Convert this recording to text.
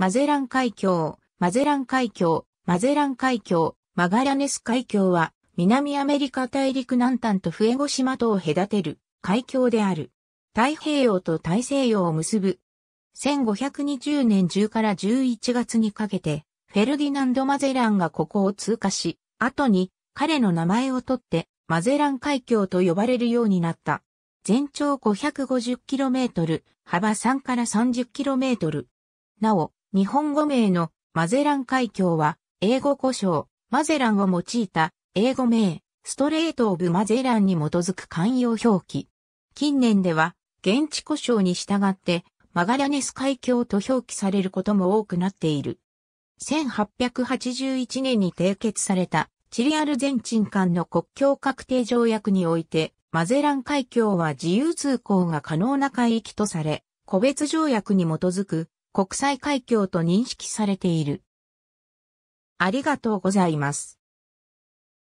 マゼラン海峡、マゼラン海峡、マゼラン海峡、マガラネス海峡は、南アメリカ大陸南端とフエゴ島とを隔てる海峡である。太平洋と大西洋を結ぶ。1520年10から11月にかけて、フェルディナンド・マゼランがここを通過し、後に彼の名前を取って、マゼラン海峡と呼ばれるようになった。全長 550km、幅3から 30km。なお、日本語名のマゼラン海峡は、英語故障、マゼランを用いた、英語名、ストレート・オブ・マゼランに基づく慣用表記。近年では、現地故障に従って、マガラネス海峡と表記されることも多くなっている。1881年に締結された、チリアルゼンチン間の国境確定条約において、マゼラン海峡は自由通行が可能な海域とされ、個別条約に基づく国際海峡と認識されている。ありがとうございます。